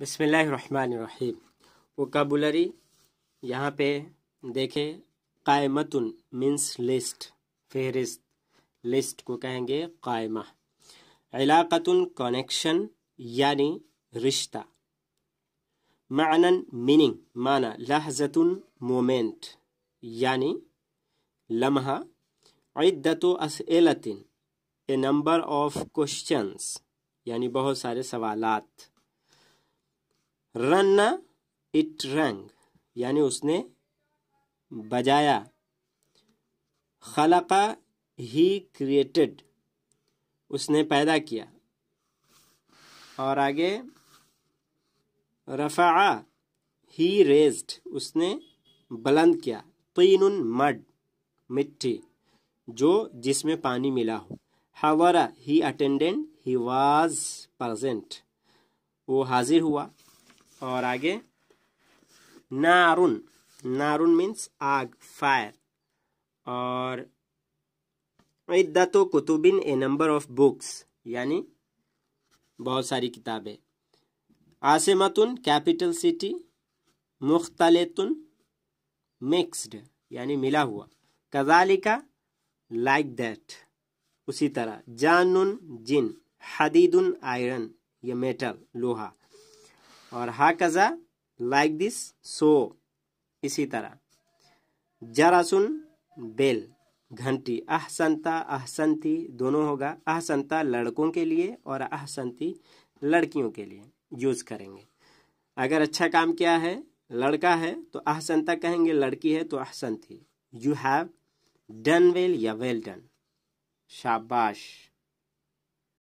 बसमीम वकाबुलरी यहाँ पे देखें कायमतन मीन्स लिस्ट फहरिस्त लिस्ट को कहेंगे कायमा इलाकतन कनेक्शन यानी रिश्ता मानन मीनिंग माना लहजतन मोमेंट यानी लम्हा इद्दत असलतिन ए नंबर ऑफ क्वेश्चंस यानी बहुत सारे सवालात रन इट रंग यानी उसने बजाया खलका ही क्रिएटेड उसने पैदा किया और आगे रफ़ा ही रेज्ड उसने बुलंद किया तीन मड मिट्टी जो जिसमें पानी मिला हो हवरा he attendant he was present वो हाजिर हुआ और आगे नारुन नारुन मीन्स आग फायर और इद्दतो कुतुबिन ए नंबर ऑफ बुक्स यानी बहुत सारी किताबें आसिमतुन कैपिटल सिटी मुख्तलतुन मिक्स्ड यानी मिला हुआ कजालिका लाइक दैट उसी तरह जानुन जिन हदीदुन आयरन ये मेटल लोहा और हा कज़ा लाइक दिस सो इसी तरह जरासुन बेल घंटी अहसंता अहसंती दोनों होगा अहसंता लड़कों के लिए और अहसंती लड़कियों के लिए यूज करेंगे अगर अच्छा काम किया है लड़का है तो अहसंता कहेंगे लड़की है तो अहसंती यू हैव डन वेल या वेल डन शाबाश